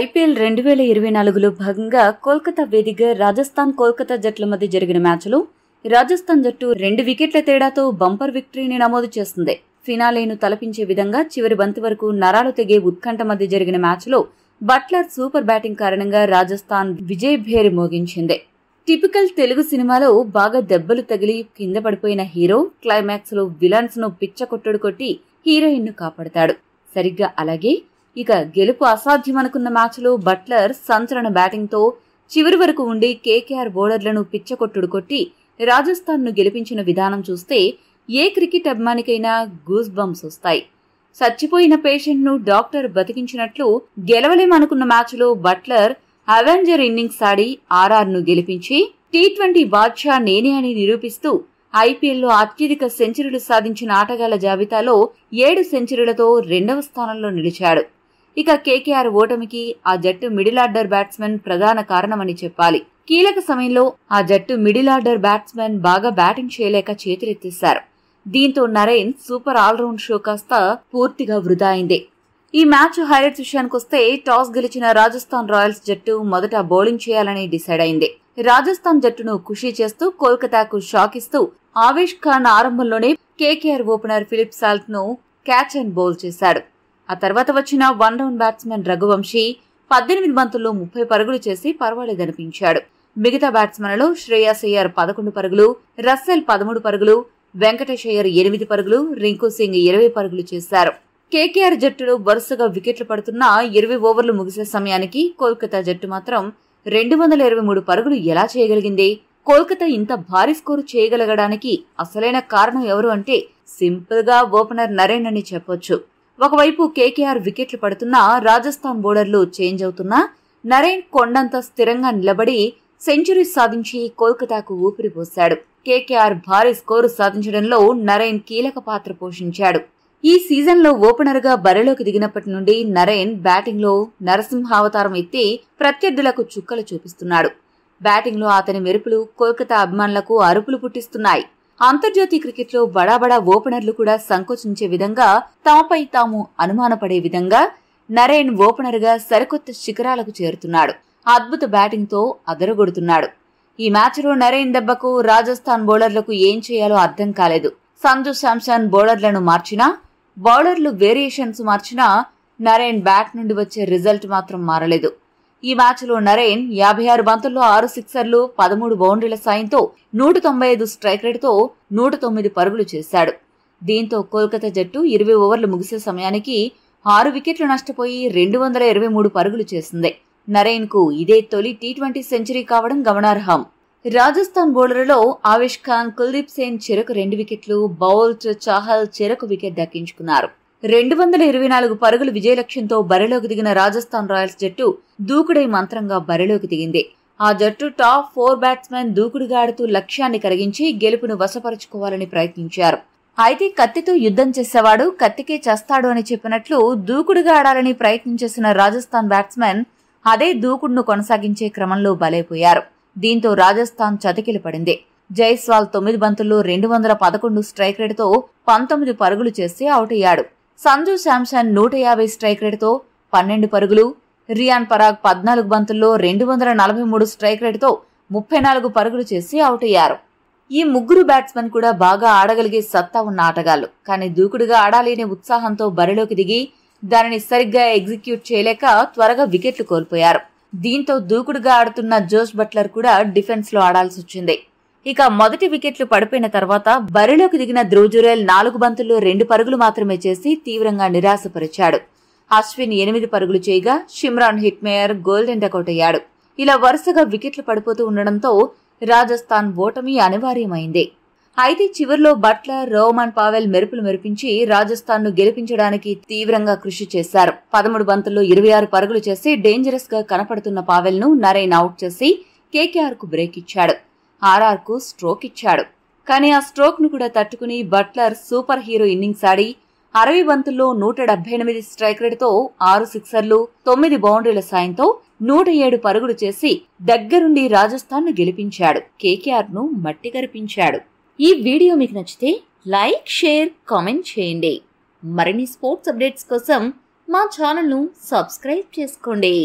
IPL రెండు వేల ఇరవై నాలుగులో భాగంగా కోల్కతా వేదిగా రాజస్థాన్ కోల్కతా జట్ల మధ్య జరిగిన మ్యాచ్లో రాజస్థాన్ జట్టు రెండు వికెట్ల తేడాతో బంపర్ విక్టరీని నమోదు చేస్తుంది ఫినాలేను తలపించే విధంగా చివరి బంతి వరకు నరాలు తెగే ఉత్కంఠ మధ్య జరిగిన మ్యాచ్లో బట్లర్ సూపర్ బ్యాటింగ్ కారణంగా రాజస్థాన్ విజయ్ భేరి మోగించింది టిపికల్ తెలుగు సినిమాలో బాగా దెబ్బలు తగిలి కింద పడిపోయిన హీరో క్లైమాక్స్లో విలన్స్ను కొట్టుడు కొట్టి హీరోయిన్ను కాపాడతాడు సరిగ్గా అలాగే ఇక గెలుపు అసాధ్యమనుకున్న మ్యాచ్లో బట్లర్ సంచలన బ్యాటింగ్తో చివరి వరకు ఉండి కేకేఆర్ బౌలర్లను పిచ్చకొట్టుడు కొట్టి రాజస్థాన్ను గెలిపించిన విధానం చూస్తే ఏ క్రికెట్ అభిమానికైనా గూస్ బంప్స్ వస్తాయి చచ్చిపోయిన పేషెంట్ను డాక్టర్ బతికించినట్లు గెలవలేమనుకున్న మ్యాచ్లో బట్లర్ అవెంజర్ ఇన్నింగ్స్ ఆడి ఆర్ఆర్ను గెలిపించి టీ ట్వంటీ బాద్షా నేనే అని నిరూపిస్తూ ఐపీఎల్లో అత్యధిక సెంచరీలు సాధించిన ఆటగాళ్ల జాబితాలో ఏడు సెంచరీలతో రెండవ స్థానంలో నిలిచాడు ఇక కేకేఆర్ ఓటమికి ఆ జట్టు మిడిల్ ఆర్డర్ బ్యాట్స్మెన్ ప్రధాన కారణమని చెప్పాలి కీలక సమయంలో ఆ జట్టు మిడిల్ ఆర్డర్ బ్యాట్స్మెన్ బాగా బ్యాటింగ్ చేయలేక చేతులెత్తేశారు దీంతో నరేన్ సూపర్ ఆల్రౌండ్ షో కాస్త పూర్తిగా వృధా అయింది ఈ మ్యాచ్ హైలైట్స్ విషయానికొస్తే టాస్ గెలిచిన రాజస్థాన్ రాయల్స్ జట్టు మొదట బౌలింగ్ చేయాలని డిసైడ్ అయింది రాజస్థాన్ జట్టును ఖుషి చేస్తూ కోల్కతాకు షాక్ ఇస్తూ ఆవేష్ ఖాన్ ఆరంభంలోనే కేకేఆర్ ఓపెనర్ ఫిలిప్ సాల్ట్ ను క్యాచ్ అండ్ బౌల్ చేశాడు ఆ తర్వాత వచ్చిన వన్ డౌన్ బ్యాట్స్మెన్ రఘువంశీ పద్దెనిమిది బంతుల్లో ముప్పై పరుగులు చేసి పర్వాలేదనిపించాడు మిగతా బ్యాట్స్మెన్లలో శ్రేయాస్ అయ్యర్ పదకొండు పరుగులు రస్సెల్ పదమూడు పరుగులు వెంకటేష్ అయ్యర్ ఎనిమిది పరుగులు రింకు సింగ్ ఇరవై పరుగులు చేశారు కేకేఆర్ జట్టులో వరుసగా వికెట్లు పడుతున్న ఇరవై ఓవర్లు ముగిసే సమయానికి కోల్కతా జట్టు మాత్రం రెండు వందల ఇరవై మూడు పరుగులు ఎలా చేయగలిగింది కోల్కతా ఇంత భారీ స్కోరు చేయగలగడానికి అసలైన కారణం ఎవరు అంటే సింపుల్ గా ఓపెనర్ నరేన్ అని చెప్పొచ్చు ఒకవైపు కేకేఆర్ వికెట్లు పడుతున్నా రాజస్థాన్ బోర్డర్లు చేంజ్ అవుతున్నా నరేన్ కొండంత స్థిరంగా నిలబడి సెంచరీ సాధించి కోల్కతాకు ఊపిరిపోశాడు కేకేఆర్ భారీ స్కోరు సాధించడంలో నరేన్ కీలక పాత్ర పోషించాడు ఈ సీజన్లో ఓపెనర్గా బరిలోకి దిగినప్పటి నుండి నరేన్ బ్యాటింగ్లో నరసింహావతారం ఎత్తి ప్రత్యర్థులకు చుక్కలు చూపిస్తున్నాడు బ్యాటింగ్లో అతని మెరుపులు కోల్కతా అభిమానులకు అరుపులు పుట్టిస్తున్నాయి అంతర్జాతీయ క్రికెట్లో బడాబడా ఓపెనర్లు కూడా సంకోచించే విధంగా తమపై తాము అనుమానపడే విధంగా నరేన్ ఓపెనర్గా సరికొత్త శిఖరాలకు చేరుతున్నాడు అద్భుత బ్యాటింగ్తో అదరగొడుతున్నాడు ఈ మ్యాచ్లో నరేన్ దెబ్బకు రాజస్థాన్ బౌలర్లకు ఏం చేయాలో అర్థం కాలేదు సంజు శాంసన్ బౌలర్లను మార్చినా బౌలర్లు వేరియేషన్స్ మార్చినా నరేన్ బ్యాట్ నుండి వచ్చే రిజల్ట్ మాత్రం మారలేదు ఈ మ్యాచ్లో నరేన్ యాభై ఆరు బంతుల్లో ఆరు సిక్సర్లు పదమూడు బౌండరీల సాయంతో నూట తొంభై ఐదు స్ట్రైక్ రేట్తో నూట తొమ్మిది పరుగులు చేశాడు దీంతో కోల్కతా జట్టు ఇరవై ఓవర్లు ముగిసే సమయానికి ఆరు వికెట్లు నష్టపోయి రెండు వందల ఇరవై మూడు పరుగులు చేసింది నరేన్కు ఇదే తొలి టీ ట్వంటీ సెంచరీ కావడం గమనార్హం రాజస్థాన్ బౌలర్లలో ఆవిష్ ఖాన్ కుల్దీప్ సేన్ చెరకు రెండు వికెట్లు బౌల్ట్ చాహల్ చెరకు వికెట్ దక్కించుకున్నారు రెండు వందల ఇరవై నాలుగు పరుగుల విజయలక్ష్యంతో బరిలోకి దిగిన రాజస్థాన్ రాయల్స్ జట్టు దూకుడై మంత్రంగా బరిలోకి దిగింది ఆ జట్టు టాప్ ఫోర్ బ్యాట్స్మెన్ దూకుడుగా ఆడుతూ లక్ష్యాన్ని కరిగించి గెలుపును వశపరుచుకోవాలని ప్రయత్నించారు అయితే కత్తితో యుద్ధం చేసేవాడు కత్తికే చేస్తాడు అని చెప్పినట్లు దూకుడుగా ఆడాలని ప్రయత్నం చేసిన రాజస్థాన్ బ్యాట్స్మెన్ అదే దూకుడును కొనసాగించే క్రమంలో బలైపోయారు దీంతో రాజస్థాన్ చతికిలు పడింది జైస్వాల్ తొమ్మిది బంతుల్లో రెండు వందల పదకొండు స్ట్రైక్ రేటుతో పంతొమ్మిది పరుగులు చేసి అవుట్ అయ్యాడు సంజు శాంసన్ నూట యాభై స్ట్రైక్ రేటుతో పన్నెండు పరుగులు రియాన్ పరాగ్ పద్నాలుగు బంతుల్లో రెండు వందల నలభై మూడు స్ట్రైక్ రేటుతో ముప్పై నాలుగు పరుగులు చేసి అవుట్ అయ్యారు ఈ ముగ్గురు బ్యాట్స్మెన్ కూడా బాగా ఆడగలిగే సత్తా ఉన్న ఆటగాళ్లు కానీ దూకుడుగా ఆడాలి అనే ఉత్సాహంతో బరిలోకి దిగి దానిని సరిగ్గా ఎగ్జిక్యూట్ చేయలేక త్వరగా వికెట్లు కోల్పోయారు దీంతో దూకుడుగా ఆడుతున్న జోష్ బట్లర్ కూడా డిఫెన్స్లో ఆడాల్సి వచ్చింది ఇక మొదటి వికెట్లు పడిపోయిన తర్వాత బరిలోకి దిగిన ధ్రువజురేల్ నాలుగు బంతుల్లో రెండు పరుగులు మాత్రమే చేసి తీవ్రంగా నిరాశపరిచాడు అశ్విన్ ఎనిమిది పరుగులు చేయగా షిమ్రాన్ హిట్మేయర్ గోల్డెన్ అయ్యాడు ఇలా వరుసగా వికెట్లు పడిపోతూ ఉండడంతో రాజస్థాన్ ఓటమి అనివార్యమైంది అయితే చివరిలో బట్లర్ రోమాన్ పావెల్ మెరుపులు మెరిపించి రాజస్థాన్ను గెలిపించడానికి తీవ్రంగా కృషి చేశారు పదమూడు బంతుల్లో ఇరవై ఆరు పరుగులు చేసి డేంజరస్ గా కనపడుతున్న పావెల్ను నరేన్ అవుట్ చేసి కేకేఆర్ కు బ్రేక్ ఇచ్చాడు ఆర్ఆర్కు స్ట్రోక్ ఇచ్చాడు కానీ ఆ స్ట్రోక్ను కూడా తట్టుకుని బట్లర్ సూపర్ హీరో ఇన్నింగ్స్ ఆడి అరవై బంతుల్లో నూట డెబ్బై ఎనిమిది స్ట్రైక్ రేటుతో ఆరు సిక్సర్లు తొమ్మిది బౌండరీల సాయంతో నూట ఏడు పరుగులు చేసి దగ్గరుండి రాజస్థాన్ను గెలిపించాడు కేకేఆర్ను మట్టి గరిపించాడు ఈ వీడియో మీకు నచ్చితే లైక్ షేర్ కామెంట్ చేయండి మరిన్ని స్పోర్ట్స్ అప్డేట్స్ కోసం మా ఛానల్ను సబ్స్క్రైబ్ చేసుకోండి